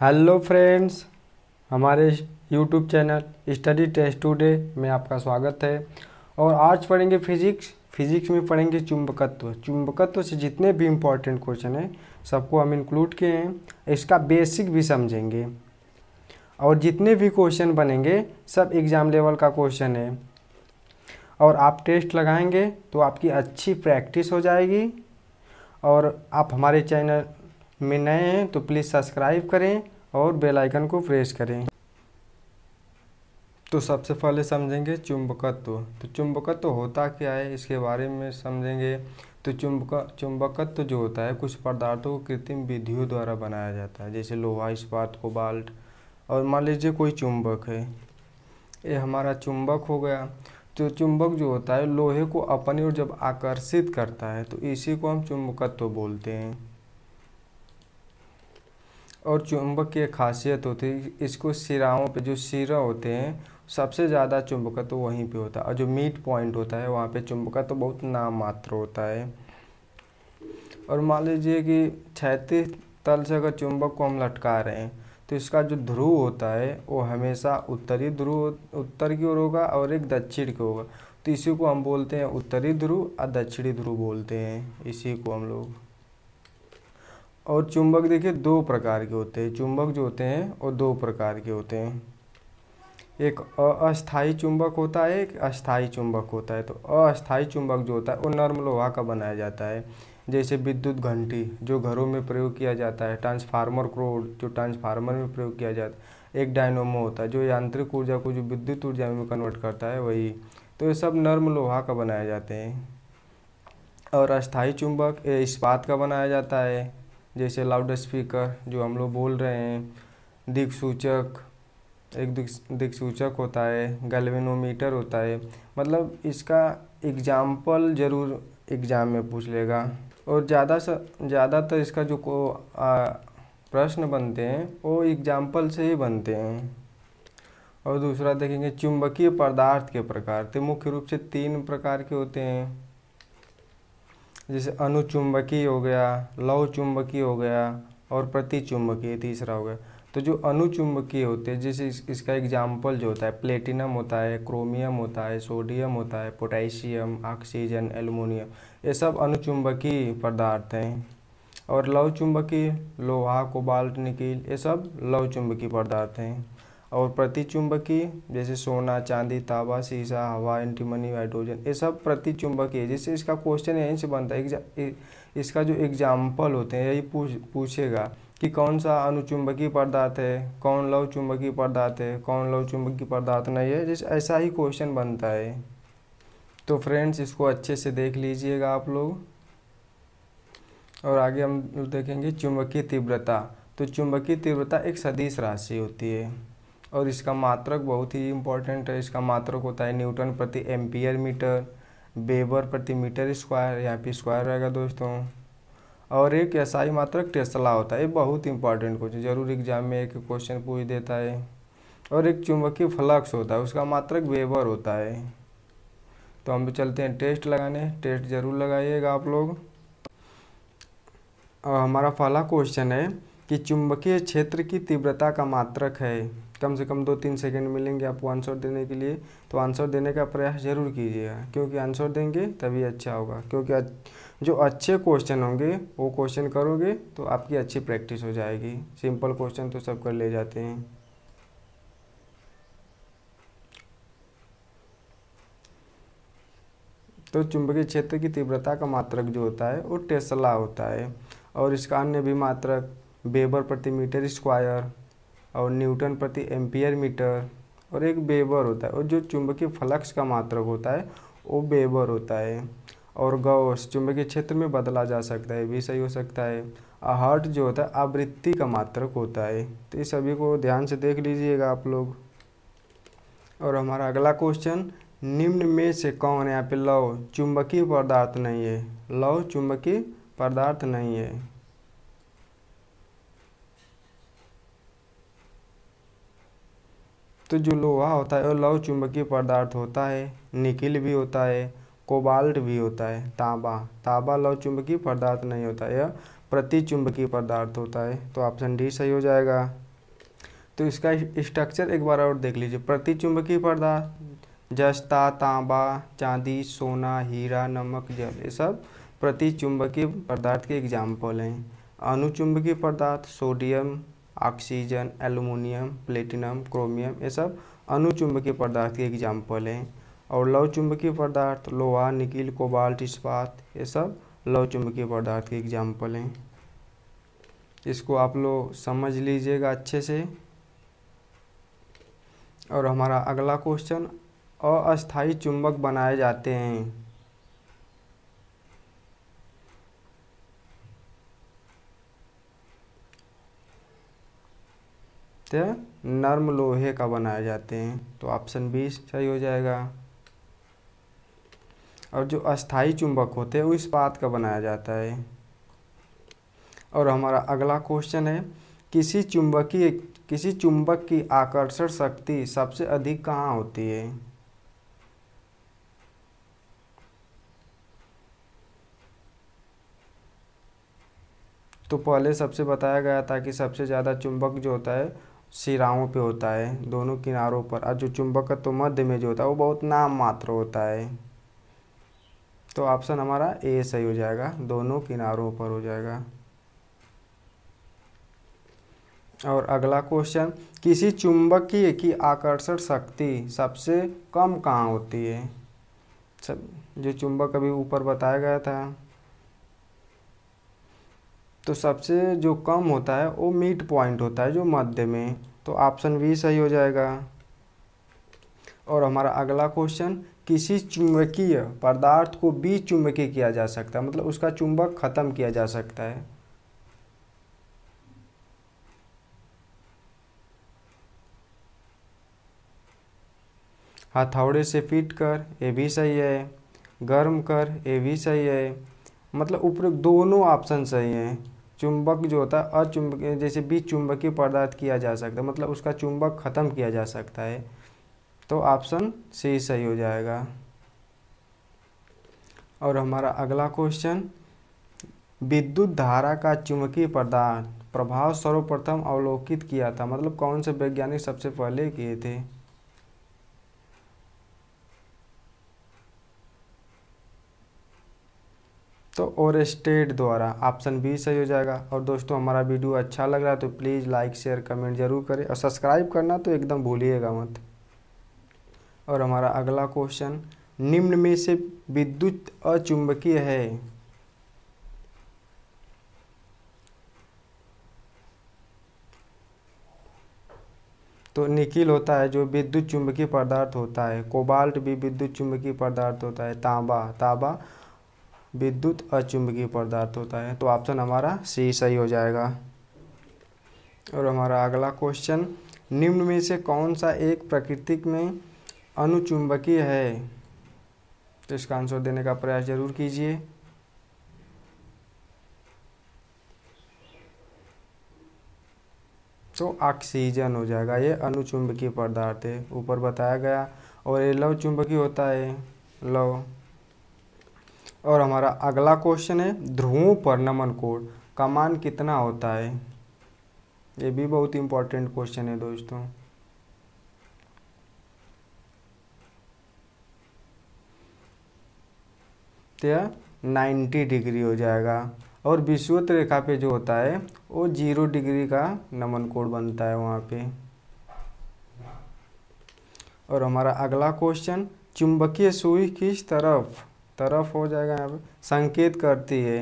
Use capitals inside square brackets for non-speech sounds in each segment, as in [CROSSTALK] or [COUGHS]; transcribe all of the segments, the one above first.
hello friends हमारे YouTube channel study test today में आपका स्वागत है और आज पढ़ेंगे फिजिक्स फिजिक्स में पढ़ेंगे चुंबकत्व चुंबकत्व से जितने भी इम्पोर्टेंट क्वेश्चन हैं सबको हम इंक्लूड किए हैं इसका बेसिक भी समझेंगे और जितने भी क्वेश्चन बनेंगे सब एग्ज़ाम लेवल का क्वेश्चन है और आप टेस्ट लगाएंगे तो आपकी अच्छी प्रैक्टिस हो जाएगी और आप हमारे चैनल में नए हैं तो प्लीज़ सब्सक्राइब करें और बेल आइकन को प्रेस करें तो सबसे पहले समझेंगे चुंबकत्व तो चुंबकत्व होता क्या है इसके बारे में समझेंगे तो चुंबक चुंबकत्व जो होता है कुछ पदार्थों को कृत्रिम विधियों द्वारा बनाया जाता है जैसे लोहा इस्पात कोबाल्ट और मान लीजिए कोई चुंबक है ये हमारा चुंबक हो गया तो चुंबक जो होता है लोहे को अपनी ओर जब आकर्षित करता है तो इसी को हम चुंबकत्व बोलते हैं और चुंबक की खासियत होती है इसको सिराओं पे जो सिरा होते हैं सबसे ज़्यादा चुंबकत्व तो वहीं पे होता है और जो मीट पॉइंट होता है वहाँ पे चुंबकत्व तो बहुत नाम मात्र होता है और मान लीजिए कि क्षैतिज तल से अगर चुंबक को हम लटका रहे हैं तो इसका जो ध्रुव होता है वो हमेशा उत्तरी ध्रुव उत्तर की ओर होगा और एक दक्षिण की होगा तो इसी को हम बोलते हैं उत्तरी ध्रुव और दक्षिणी ध्रुव बोलते हैं इसी को हम लोग और चुंबक देखिए दो प्रकार के होते हैं चुंबक जो होते हैं वो दो प्रकार के होते हैं एक अस्थाई चुंबक होता है एक अस्थाई चुंबक होता है तो अस्थाई चुंबक जो होता है वो नर्म लोहा का बनाया जाता है जैसे विद्युत घंटी जो घरों में प्रयोग किया जाता है ट्रांसफार्मर क्रोड जो ट्रांसफार्मर में प्रयोग किया जाता है एक डायनोमो होता है जो यांत्रिक ऊर्जा को जो विद्युत ऊर्जा में कन्वर्ट करता है वही तो ये सब नर्म लोहा का बनाए जाते हैं और अस्थाई चुंबक इस्पात का बनाया जाता है जैसे लाउड स्पीकर जो हम लोग बोल रहे हैं दिक्सूचक एक दिक्सूचक होता है गैल्वेनोमीटर होता है मतलब इसका एग्जाम्पल ज़रूर एग्ज़ाम में पूछ लेगा और ज़्यादा से ज़्यादातर इसका जो को आ, प्रश्न बनते हैं वो एग्जाम्पल से ही बनते हैं और दूसरा देखेंगे चुंबकीय पदार्थ के प्रकार तो मुख्य रूप से तीन प्रकार के होते हैं जैसे अनुचुंबकीय हो गया लव चुंबकीय हो गया और प्रतिचुंबकीय तीसरा हो गया तो जो अनुचुंबकीय होते हैं जैसे इस, इसका एग्जाम्पल जो होता है प्लेटिनम होता है क्रोमियम होता है सोडियम होता है पोटेशियम ऑक्सीजन एलुमिनियम ये सब अनुचुंबकीय पदार्थ हैं और लव चुंबकीय लोहा कोबाल्ट निकिल ये सब लव चुंबकीय पदार्थ हैं और प्रतिचुंबकीय जैसे सोना चांदी तांबा शीशा हवा एंटीमनी हाइड्रोजन ये सब प्रतिचुंबकीय है जिससे इसका क्वेश्चन यहीं से बनता है इसका जो एग्जाम्पल होते हैं यही पूछ पूछेगा कि कौन सा अनुचुंबकीय पदार्थ है कौन लव चुंबकीय पदार्थ है कौन लव चुंबकीय पदार्थ नहीं है जैसे ऐसा ही क्वेश्चन बनता है तो फ्रेंड्स इसको अच्छे से देख लीजिएगा आप लोग और आगे हम देखेंगे चुंबकीय तीव्रता तो चुंबकीय तीव्रता एक सदिश राशि होती है और इसका मात्रक बहुत ही इंपॉर्टेंट है इसका मात्रक होता है न्यूटन प्रति एम्पियर मीटर बेबर प्रति मीटर स्क्वायर यहाँ पे स्क्वायर रहेगा दोस्तों और एक ऐसा ही मात्रक टेस्ला होता है ये बहुत इंपॉर्टेंट क्वेश्चन जरूर एग्जाम में एक क्वेश्चन पूछ देता है और एक चुंबकीय फ्लक्स होता है उसका मात्रक वेबर होता है तो हम चलते हैं टेस्ट लगाने टेस्ट जरूर लगाइएगा आप लोग और हमारा पहला क्वेश्चन है कि चुंबकीय क्षेत्र की तीव्रता का मात्रक है कम से कम दो तीन सेकंड मिलेंगे आपको आंसर देने के लिए तो आंसर देने का प्रयास ज़रूर कीजिएगा क्योंकि आंसर देंगे तभी अच्छा होगा क्योंकि जो अच्छे क्वेश्चन होंगे वो क्वेश्चन करोगे तो आपकी अच्छी प्रैक्टिस हो जाएगी सिंपल क्वेश्चन तो सब कर ले जाते हैं तो चुंबकीय क्षेत्र की तीव्रता का मात्रक जो होता है वो टेस्ला होता है और इसका अन्य भी मात्रक बेबर प्रति मीटर स्क्वायर और न्यूटन प्रति एम्पियर मीटर और एक बेबर होता है और जो चुंबकीय फ्लक्स का मात्रक होता है वो बेबर होता है और गौस चुंबकीय क्षेत्र में बदला जा सकता है भी सही हो सकता है आहट जो होता है आवृत्ति का मात्रक होता है तो ये सभी को ध्यान से देख लीजिएगा आप लोग और हमारा अगला क्वेश्चन निम्न में से कौन यहाँ पे लव चुंबकीय पदार्थ नहीं है लव चुंबकीय पदार्थ नहीं है तो जो लोहा होता है वो लव चुंबकीय पदार्थ होता है निकिल भी होता है कोबाल्ट भी होता है तांबा तांबा लव चुंबकीय पदार्थ नहीं होता यह प्रति चुंबकीय पदार्थ होता है तो ऑप्शन डी सही हो जाएगा तो इसका स्ट्रक्चर एक बार और देख लीजिए प्रति चुंबकीय पदार्थ जस्ता तांबा चांदी सोना हीरा नमक जल ये सब प्रति चुंबकीय पदार्थ के एग्जाम्पल हैं अनुचुंबकीय पदार्थ sodium oxygen aluminium platinum chromium ये सब अनुचुंबकीय पदार्थ के एग्जाम्पल हैं और लव चुंबकीय पदार्थ लोहा निकिल कोबाल्ट इस्पात ये सब लव चुंबकीय पदार्थ के एग्जाम्पल हैं इसको आप लोग समझ लीजिएगा अच्छे से और हमारा अगला क्वेश्चन अस्थायी चुंबक बनाए जाते हैं तो नर्म लोहे का बनाए जाते हैं तो ऑप्शन बी सही हो जाएगा और जो अस्थाई चुंबक होते हैं वो इस्पात का बनाया जाता है और हमारा अगला क्वेश्चन है किसी चुंबकीय किसी चुंबक की आकर्षण शक्ति सबसे अधिक कहाँ होती है तो पहले सबसे बताया गया था कि सबसे ज़्यादा चुंबक जो होता है सिराओं पे होता है दोनों किनारों पर और जो चुंबकत्व तो मध्य में जो होता है वो बहुत नाम मात्र होता है तो ऑप्शन हमारा ए सही हो जाएगा दोनों किनारों पर हो जाएगा और अगला क्वेश्चन किसी चुंबकीय की आकर्षण शक्ति सबसे कम कहाँ होती है सब जो चुंबक अभी ऊपर बताया गया था तो सबसे जो कम होता है वो मिड पॉइंट होता है जो मध्य में तो ऑप्शन बी सही हो जाएगा और हमारा अगला क्वेश्चन किसी चुंबकीय पदार्थ को भी चुंबकीय किया जा सकता है मतलब उसका चुंबक खत्म किया जा सकता है हथौड़े से पीट कर ये भी सही है गर्म कर ये भी सही है मतलब ऊपर दोनों ऑप्शन सही हैं चुंबक जो होता है अचुंबक जैसे बीच चुंबकीय पदार्थ किया जा सकता है मतलब उसका चुंबक ख़त्म किया जा सकता है तो ऑप्शन सी सही हो जाएगा और हमारा अगला क्वेश्चन विद्युत धारा का चुंबकीय पदार्थ प्रभाव सर्वप्रथम अवलोकित किया था मतलब कौन से वैज्ञानिक सबसे पहले किए थे तो और स्टेट द्वारा ऑप्शन बी सही हो जाएगा और दोस्तों हमारा वीडियो अच्छा लग रहा है तो प्लीज़ लाइक शेयर कमेंट जरूर करें और सब्सक्राइब करना तो एकदम भूलिएगा मत और हमारा अगला क्वेश्चन निम्न में से विद्युत अचुंबकीय है तो निकिल होता है जो विद्युत चुंबकीय पदार्थ होता है कोबाल्ट भी विद्युत चुंबकीय पदार्थ होता है तांबा तांबा विद्युत अचुंबकीय पदार्थ होता है तो ऑप्शन हमारा सी सही हो जाएगा और हमारा अगला क्वेश्चन निम्न में से कौन सा एक प्रकृतिक में अनुचुंबकीय है तो इसका आंसर देने का प्रयास जरूर कीजिए तो ऑक्सीजन हो जाएगा ये अनुचुंबकीय पदार्थ है ऊपर बताया गया और ये लव चुंबकीय होता है लव और हमारा अगला क्वेश्चन है ध्रुवों पर नमन कोण का मान कितना होता है ये भी बहुत इंपॉर्टेंट क्वेश्चन है दोस्तों तो 90 डिग्री हो जाएगा और विश्वत रेखा पे जो होता है वो जीरो डिग्री का नमन कोण बनता है वहाँ पे और हमारा अगला क्वेश्चन चुंबकीय सुई किस तरफ तरफ हो जाएगा यहाँ पर संकेत करती है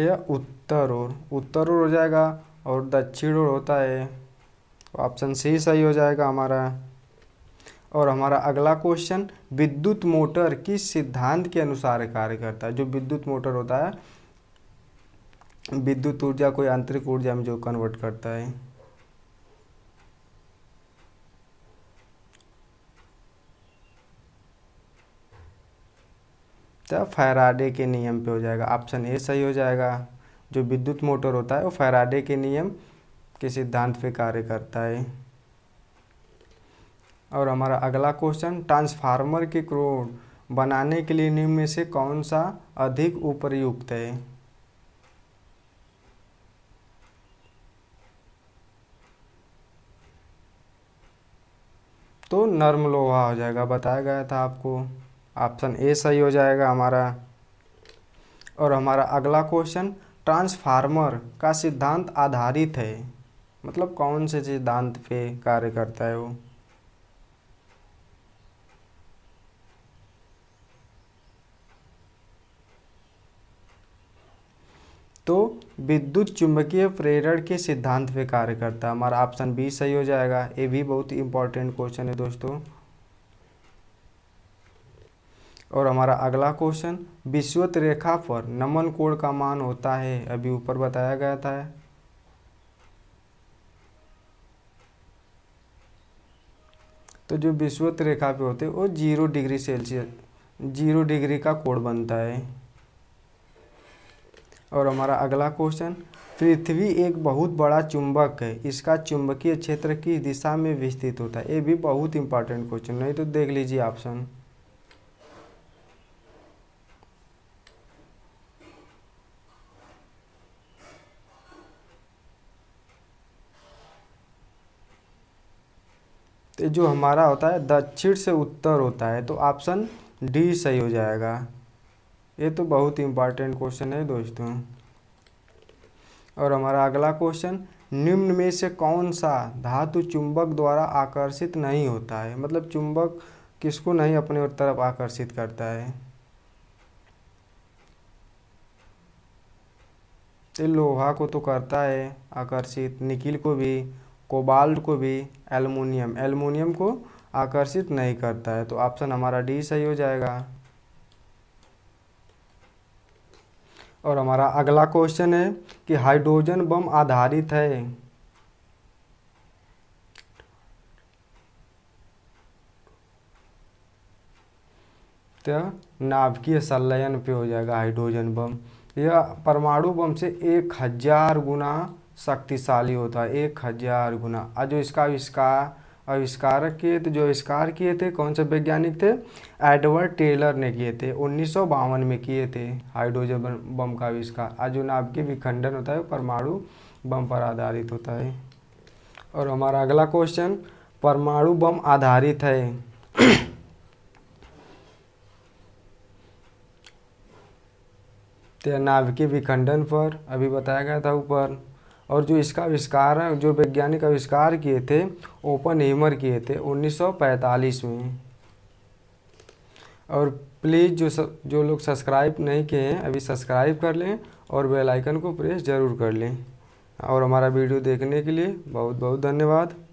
तो उत्तर और उत्तर ओर हो जाएगा और दक्षिण और होता है ऑप्शन तो सी सही हो जाएगा हमारा और हमारा अगला क्वेश्चन विद्युत मोटर किस सिद्धांत के अनुसार कार्य करता है जो विद्युत मोटर होता है विद्युत ऊर्जा को यांत्रिक ऊर्जा में जो कन्वर्ट करता है तो फैराडे के नियम पे हो जाएगा ऑप्शन ए सही हो जाएगा जो विद्युत मोटर होता है वो फैराडे के नियम के सिद्धांत पे कार्य करता है और हमारा अगला क्वेश्चन ट्रांसफार्मर के क्रोड बनाने के लिए निम्न में से कौन सा अधिक उपयुक्त है तो नर्म लोहा हो जाएगा बताया गया था आपको ऑप्शन ए सही हो जाएगा हमारा और हमारा अगला क्वेश्चन ट्रांसफार्मर का सिद्धांत आधारित है मतलब कौन से सिद्धांत पे कार्य करता है वो तो विद्युत चुंबकीय प्रेरण के सिद्धांत पे कार्य करता है हमारा ऑप्शन बी सही हो जाएगा ये भी बहुत इंपॉर्टेंट क्वेश्चन है दोस्तों और हमारा अगला क्वेश्चन विश्वत रेखा पर नमन कोण का मान होता है अभी ऊपर बताया गया था तो जो विश्वत रेखा पे होते हैं वो zero degree Celsius zero degree का कोण बनता है और हमारा अगला क्वेश्चन पृथ्वी एक बहुत बड़ा चुंबक है इसका चुंबकीय क्षेत्र किस दिशा में विस्तृत होता है ये भी बहुत इंपॉर्टेंट क्वेश्चन नहीं तो देख लीजिए ऑप्शन तो जो हमारा होता है दक्षिण से उत्तर होता है तो ऑप्शन डी सही हो जाएगा ये तो बहुत ही इम्पॉर्टेंट क्वेश्चन है दोस्तों और हमारा अगला क्वेश्चन निम्न में से कौन सा धातु चुंबक द्वारा आकर्षित नहीं होता है मतलब चुंबक किसको नहीं अपने तरफ आकर्षित करता है तो लोहा को तो करता है आकर्षित निकिल को भी कोबाल्ट को भी एलमिनियम एलमिनियम को आकर्षित नहीं करता है तो ऑप्शन हमारा डी सही हो जाएगा और हमारा अगला क्वेश्चन है कि हाइड्रोजन बम आधारित है तो नाभिकीय संलयन पे हो जाएगा हाइड्रोजन बम यह परमाणु बम से एक हज़ार गुना शक्तिशाली होता है एक हज़ार गुना और जो इसका आविष्कार आविष्कारक किए थे जो आविष्कार किए थे कौन से वैज्ञानिक थे एडवर्ड टेलर ने किए थे उन्नीस में किए थे हाइड्रोजन बम का आविष्कार उन के विखंडन होता है परमाणु बम पर आधारित होता है और हमारा अगला क्वेश्चन परमाणु बम आधारित है [COUGHS] तो नाभिकीय विखंडन पर अभी बताया गया था ऊपर और जो इसका आविष्कार जो वैज्ञानिक आविष्कार किए थे ओपन हेमर किए थे 1945 में और प्लीज़ जो सब जो लोग सब्सक्राइब नहीं किए हैं अभी सब्सक्राइब कर लें और बेल आइकन को प्रेस ज़रूर कर लें और हमारा वीडियो देखने के लिए बहुत बहुत धन्यवाद